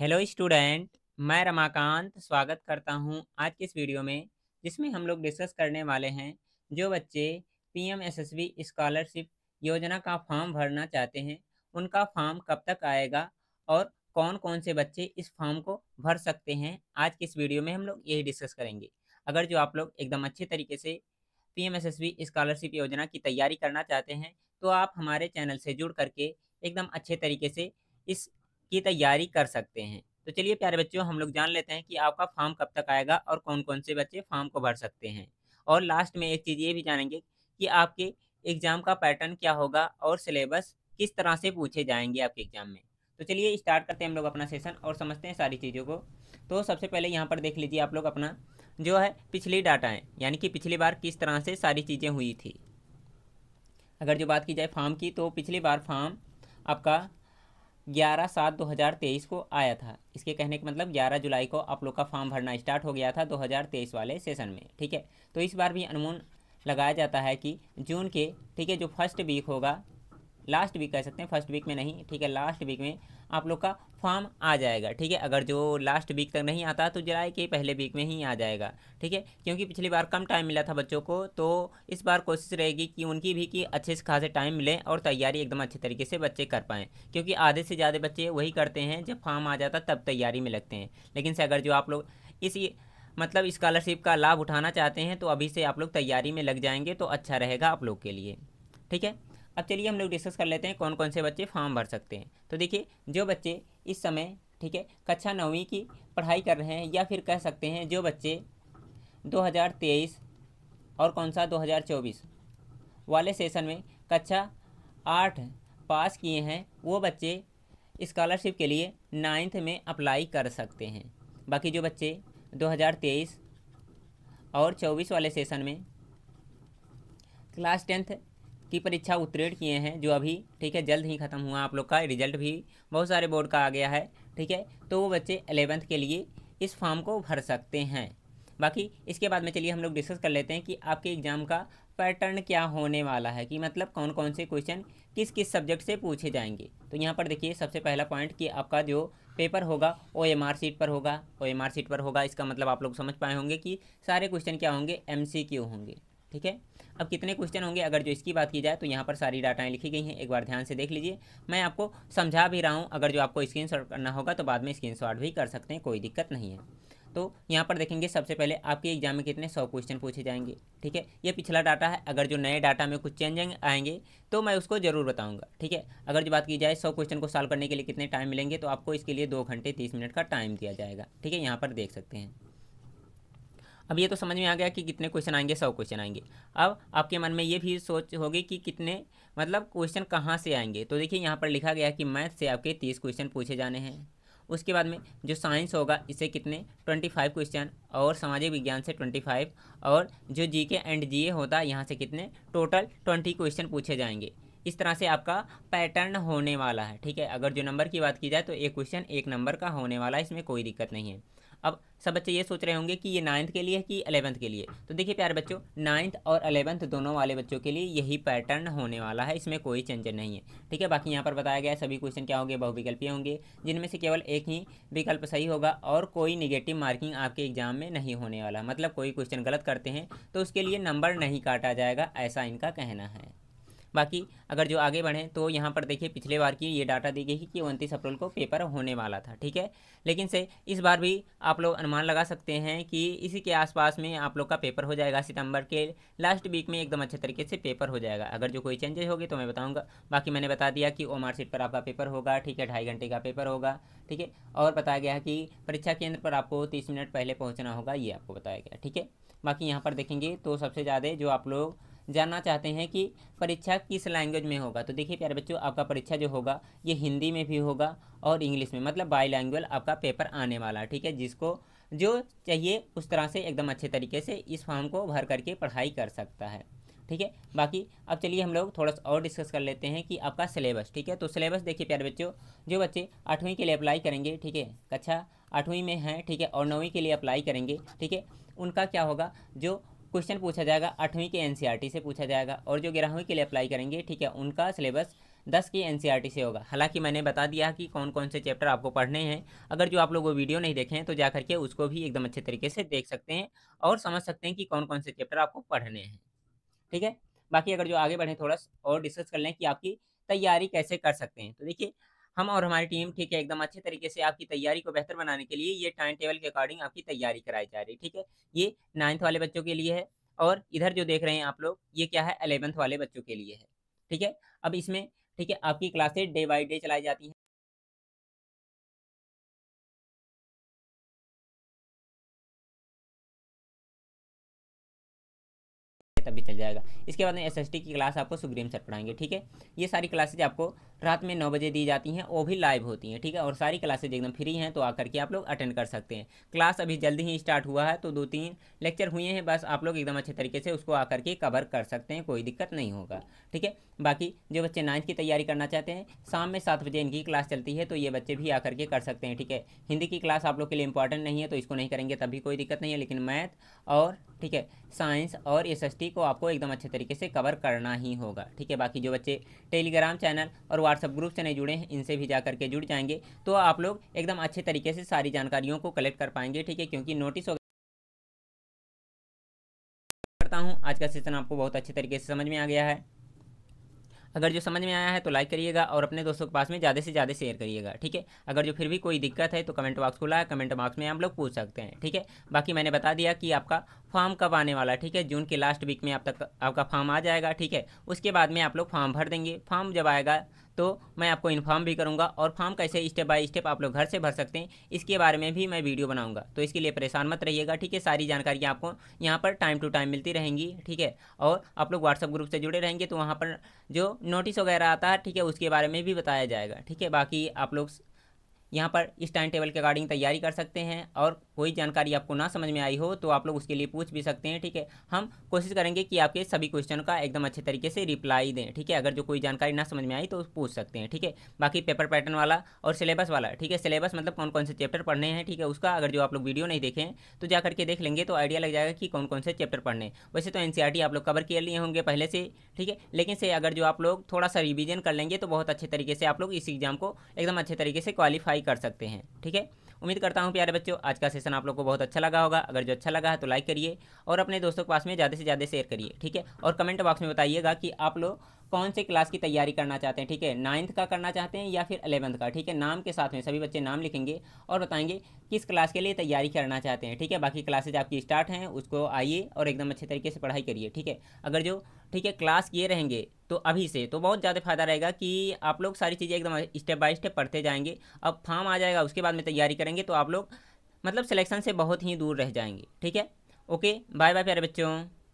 hello student मैं रमाकांत स्वागत करता हूं आज के इस वीडियो में जिसमें हम लोग डिस्कस करने वाले हैं जो बच्चे पीएम एसएसबी स्कॉलरशिप योजना का फॉर्म भरना चाहते हैं उनका फॉर्म कब तक आएगा और कौन कौन से बच्चे इस फॉर्म को भर सकते हैं आज के इस वीडियो में हम लोग यही डिस्कस करेंगे अगर जो आप लोग एकदम अच्छे तरीके से पी एसएसबी स्कॉलरशिप योजना की तैयारी करना चाहते हैं तो आप हमारे चैनल से जुड़ करके एकदम अच्छे तरीके से इस की तैयारी कर सकते हैं तो चलिए प्यारे बच्चों हम लोग जान लेते हैं कि आपका फॉर्म कब तक आएगा और कौन कौन से बच्चे फॉर्म को भर सकते हैं और लास्ट में एक चीज़ ये भी जानेंगे कि आपके एग्ज़ाम का पैटर्न क्या होगा और सिलेबस किस तरह से पूछे जाएंगे आपके एग्ज़ाम में तो चलिए स्टार्ट करते हैं हम लोग अपना सेशन और समझते हैं सारी चीज़ों को तो सबसे पहले यहाँ पर देख लीजिए आप लोग अपना जो है पिछली डाटा है यानी कि पिछली बार किस तरह से सारी चीज़ें हुई थी अगर जो बात की जाए फार्म की तो पिछली बार फार्म आपका ग्यारह सात दो हज़ार तेईस को आया था इसके कहने का मतलब ग्यारह जुलाई को आप लोग का फॉर्म भरना स्टार्ट हो गया था दो हज़ार तेईस वाले सेशन में ठीक है तो इस बार भी अनुमान लगाया जाता है कि जून के ठीक है जो फर्स्ट वीक होगा लास्ट वीक कह सकते हैं फर्स्ट वीक में नहीं ठीक है लास्ट वीक में आप लोग का फॉर्म आ जाएगा ठीक है अगर जो लास्ट वीक तक नहीं आता तो जुलाई के पहले वीक में ही आ जाएगा ठीक है क्योंकि पिछली बार कम टाइम मिला था बच्चों को तो इस बार कोशिश रहेगी कि उनकी भी कि अच्छे से खासे टाइम मिले और तैयारी एकदम अच्छे तरीके से बच्चे कर पाएँ क्योंकि आधे से ज़्यादा बच्चे वही करते हैं जब फॉर्म आ जाता तब तैयारी में लगते हैं लेकिन से अगर जो आप लोग इसी मतलब स्कॉलरशिप का लाभ उठाना चाहते हैं तो अभी से आप लोग तैयारी में लग जाएंगे तो अच्छा रहेगा आप लोग के लिए ठीक है अब चलिए हम लोग डिस्कस कर लेते हैं कौन कौन से बच्चे फॉर्म भर सकते हैं तो देखिए जो बच्चे इस समय ठीक है कक्षा नौवीं की पढ़ाई कर रहे हैं या फिर कह सकते हैं जो बच्चे 2023 और कौन सा 2024 वाले सेशन में कक्षा आठ पास किए हैं वो बच्चे स्कॉलरशिप के लिए नाइन्थ में अप्लाई कर सकते हैं बाकी जो बच्चे तेईस और चौबीस वाले सेशन में क्लास टेंथ की परीक्षा उत्तीर्ण किए हैं जो अभी ठीक है जल्द ही ख़त्म हुआ आप लोग का रिजल्ट भी बहुत सारे बोर्ड का आ गया है ठीक है तो वो बच्चे एलेवेंथ के लिए इस फॉर्म को भर सकते हैं बाकी इसके बाद में चलिए हम लोग डिस्कस कर लेते हैं कि आपके एग्ज़ाम का पैटर्न क्या होने वाला है कि मतलब कौन कौन से क्वेश्चन किस किस सब्जेक्ट से पूछे जाएंगे तो यहाँ पर देखिए सबसे पहला पॉइंट कि आपका जो पेपर होगा ओ एम आर सीट पर होगा ओ एम आर सीट पर होगा इसका मतलब आप लोग समझ पाए होंगे कि सारे क्वेश्चन क्या होंगे एम सी क्यू होंगे ठीक है अब कितने क्वेश्चन होंगे अगर जो इसकी बात की जाए तो यहाँ पर सारी डाटाएँ लिखी गई हैं एक बार ध्यान से देख लीजिए मैं आपको समझा भी रहा हूँ अगर जो आपको स्क्रीन करना होगा तो बाद में स्क्रीन भी कर सकते हैं कोई दिक्कत नहीं है तो यहाँ पर देखेंगे सबसे पहले आपके एग्जाम में कितने सौ क्वेश्चन पूछे जाएंगे ठीक है ये पिछला डाटा है अगर जो नए डाटा में कुछ चेंज आएंगे तो मैं उसको ज़रूर बताऊंगा ठीक है अगर जो बात की जाए सौ क्वेश्चन को सॉल्व करने के लिए कितने टाइम मिलेंगे तो आपको इसके लिए दो घंटे तीस मिनट का टाइम दिया जाएगा ठीक है यहाँ पर देख सकते हैं अब ये तो समझ में आ गया कि कितने क्वेश्चन आएंगे सौ क्वेश्चन आएंगे अब आपके मन में ये भी सोच होगी कि कितने मतलब क्वेश्चन कहाँ से आएंगे तो देखिए यहाँ पर लिखा गया कि मैथ से आपके तीस क्वेश्चन पूछे जाने हैं उसके बाद में जो साइंस होगा इसे कितने ट्वेंटी फाइव क्वेश्चन और सामाजिक विज्ञान से ट्वेंटी फाइव और जो जी के एंड जी ए होता है यहाँ से कितने टोटल ट्वेंटी क्वेश्चन पूछे जाएंगे इस तरह से आपका पैटर्न होने वाला है ठीक है अगर जो नंबर की बात की जाए तो एक क्वेश्चन एक नंबर का होने वाला है इसमें कोई दिक्कत नहीं है अब सब बच्चे ये सोच रहे होंगे कि ये नाइन्थ के लिए है कि अलेवंथ के लिए तो देखिए प्यारे बच्चों नाइन्थ और अलेवंथ दोनों वाले बच्चों के लिए यही पैटर्न होने वाला है इसमें कोई चेंज नहीं है ठीक है बाकी यहाँ पर बताया गया सभी क्वेश्चन क्या होंगे बहुविकल्पीय होंगे जिनमें से केवल एक ही विकल्प सही होगा और कोई निगेटिव मार्किंग आपके एग्जाम में नहीं होने वाला मतलब कोई क्वेश्चन गलत करते हैं तो उसके लिए नंबर नहीं काटा जाएगा ऐसा इनका कहना है बाकी अगर जो आगे बढ़ें तो यहाँ पर देखिए पिछले बार की ये डाटा दी गई कि उनतीस अप्रैल को पेपर होने वाला था ठीक है लेकिन से इस बार भी आप लोग अनुमान लगा सकते हैं कि इसी के आसपास में आप लोग का पेपर हो जाएगा सितंबर के लास्ट वीक में एकदम अच्छे तरीके से पेपर हो जाएगा अगर जो कोई चेंजेस होगी तो मैं बताऊँगा बाकी मैंने बता दिया कि ओ सीट पर आपका पेपर होगा ठीक है ढाई घंटे का पेपर होगा ठीक है और बताया गया कि परीक्षा केंद्र पर आपको तीस मिनट पहले पहुँचना होगा ये आपको बताया गया ठीक है बाकी यहाँ पर देखेंगे तो सबसे ज़्यादा जो आप लोग जानना चाहते हैं कि परीक्षा किस लैंग्वेज में होगा तो देखिए प्यारे बच्चों आपका परीक्षा जो होगा ये हिंदी में भी होगा और इंग्लिश में मतलब बाई लैंग्वेज आपका पेपर आने वाला है ठीक है जिसको जो चाहिए उस तरह से एकदम अच्छे तरीके से इस फॉर्म को भर करके पढ़ाई कर सकता है ठीक है बाकी अब चलिए हम लोग थोड़ा सा और डिस्कस कर लेते हैं कि आपका सिलेबस ठीक है तो सिलेबस देखिए प्यारे बच्चों जो बच्चे आठवीं के लिए अप्लाई करेंगे ठीक है कक्षा आठवीं में हैं ठीक है और नौवीं के लिए अप्लाई करेंगे ठीक है उनका क्या होगा जो क्वेश्चन पूछा जाएगा आठवीं के एनसीईआरटी e से पूछा जाएगा और जो ग्यारहवीं के लिए अप्लाई करेंगे ठीक है उनका सिलेबस दस की एन e से होगा हालांकि मैंने बता दिया कि कौन कौन से चैप्टर आपको पढ़ने हैं अगर जो आप लोग वो वीडियो नहीं देखे हैं तो जा करके उसको भी एकदम अच्छे तरीके से देख सकते हैं और समझ सकते हैं कि कौन कौन से चैप्टर आपको पढ़ने हैं ठीक है बाकी अगर जो आगे बढ़ें थोड़ा और डिस्कस कर लें कि आपकी तैयारी कैसे कर सकते हैं तो देखिए हम और हमारी टीम ठीक है एकदम अच्छे तरीके से आपकी तैयारी को बेहतर बनाने के लिए ये टाइम टेबल के अकॉर्डिंग आपकी तैयारी कराई जा रही है ठीक है ये नाइन्थ वाले बच्चों के लिए है और इधर जो देख रहे हैं आप लोग ये क्या है अलेवंथ वाले बच्चों के लिए है ठीक है अब इसमें ठीक है आपकी क्लासेज डे बाई डे चलाई जाती है तभी चल जाएगा इसके बाद में एस की क्लास आपको सुग्रीम सर पढ़ाएंगे ठीक है ये सारी क्लासेज आपको रात में नौ बजे दी जाती हैं वो भी लाइव होती हैं ठीक है और सारी क्लासेज एकदम फ्री हैं तो आकर के आप लोग अटेंड कर सकते हैं क्लास अभी जल्दी ही स्टार्ट हुआ है तो दो तीन लेक्चर हुए हैं बस आप लोग एकदम अच्छे तरीके से उसको आकर के कवर कर सकते हैं कोई दिक्कत नहीं होगा ठीक है बाकी जो बच्चे नाइन्थ की तैयारी करना चाहते हैं शाम में सात बजे इनकी क्लास चलती है तो ये बच्चे भी आकर के कर सकते हैं ठीक है हिंदी की क्लास आप लोग के लिए इंपॉर्टेंट नहीं है तो इसको नहीं करेंगे तभी कोई दिक्कत नहीं है लेकिन मैथ और ठीक है साइंस और एस को आपको एकदम अच्छे तरीके से कवर करना ही होगा ठीक है बाकी जो बच्चे टेलीग्राम चैनल और व्हाट्सअप ग्रुप से नहीं जुड़े हैं इनसे भी जा करके जुड़ जाएंगे तो आप लोग एकदम अच्छे तरीके से सारी जानकारियों को कलेक्ट कर पाएंगे ठीक है क्योंकि नोटिस करता हूँ आज का सेशन आपको बहुत अच्छे तरीके से समझ में आ गया है अगर जो समझ में आया है तो लाइक करिएगा और अपने दोस्तों के पास में ज़्यादा से ज़्यादा शेयर करिएगा ठीक है अगर जो फिर भी कोई दिक्कत है तो कमेंट बॉक्स खुला है कमेंट बॉक्स में हम लोग पूछ सकते हैं ठीक है बाकी मैंने बता दिया कि आपका फॉर्म कब आने वाला है ठीक है जून के लास्ट वीक में आप तक आपका फॉर्म आ जाएगा ठीक है उसके बाद में आप लोग फॉर्म भर देंगे फॉर्म जब आएगा तो मैं आपको इन्फॉर्म भी करूँगा और फॉर्म कैसे स्टेप बाय स्टेप आप लोग घर से भर सकते हैं इसके बारे में भी मैं वीडियो बनाऊँगा तो इसके लिए परेशान मत रहिएगा ठीक है सारी जानकारी आपको यहाँ पर टाइम टू टाइम मिलती रहेंगी ठीक है और आप लोग व्हाट्सअप ग्रुप से जुड़े रहेंगे तो वहाँ पर जो नोटिस वगैरह आता है ठीक है उसके बारे में भी बताया जाएगा ठीक है बाकी आप लोग यहाँ पर इस टाइम टेबल के अकॉर्डिंग तैयारी कर सकते हैं और कोई जानकारी आपको ना समझ में आई हो तो आप लोग उसके लिए पूछ भी सकते हैं ठीक है हम कोशिश करेंगे कि आपके सभी क्वेश्चन का एकदम अच्छे तरीके से रिप्लाई दें ठीक है अगर जो कोई जानकारी ना समझ में आई तो पूछ सकते हैं ठीक है बाकी पेपर पैटर्न वाला और सिलेबस वाला ठीक है सिलेबस मतलब कौन कौन से चैप्टर पढ़ने हैं ठीक है उसका अगर जो आप लोग वीडियो नहीं देखें तो जा करके देख लेंगे तो आइडिया लग जाएगा कि कौन कौन से चैप्टर पढ़ने वैसे तो एन e आप लोग कवर किए लिए होंगे पहले से ठीक है लेकिन से अगर जो आप लोग थोड़ा सा रिविजन कर लेंगे तो बहुत अच्छे तरीके से आप लोग इस एग्जाम को एकदम अच्छे तरीके से क्वालिफाई अप्लाई कर सकते हैं ठीक है उम्मीद करता हूँ प्यारे बच्चों आज का सेशन आप लोग को बहुत अच्छा लगा होगा अगर जो अच्छा लगा है तो लाइक करिए और अपने दोस्तों के पास में ज़्यादा से ज़्यादा शेयर करिए ठीक है और कमेंट बॉक्स में बताइएगा कि आप लोग कौन से क्लास की तैयारी करना चाहते हैं ठीक है नाइन्थ का करना चाहते हैं या फिर अलेवंथ का ठीक है नाम के साथ में सभी बच्चे नाम लिखेंगे और बताएंगे किस क्लास के लिए तैयारी करना चाहते हैं ठीक है बाकी क्लासेज आपकी स्टार्ट हैं उसको आइए और एकदम अच्छे तरीके से पढ़ाई करिए ठीक है अगर जो ठीक है क्लास ये रहेंगे तो अभी से तो बहुत ज़्यादा फायदा रहेगा कि आप लोग सारी चीज़ें एकदम स्टेप बाय स्टेप पढ़ते जाएंगे अब फॉर्म आ जाएगा उसके बाद में तैयारी करेंगे तो आप लोग मतलब सिलेक्शन से बहुत ही दूर रह जाएंगे ठीक है ओके बाय बाय प्यारे बच्चों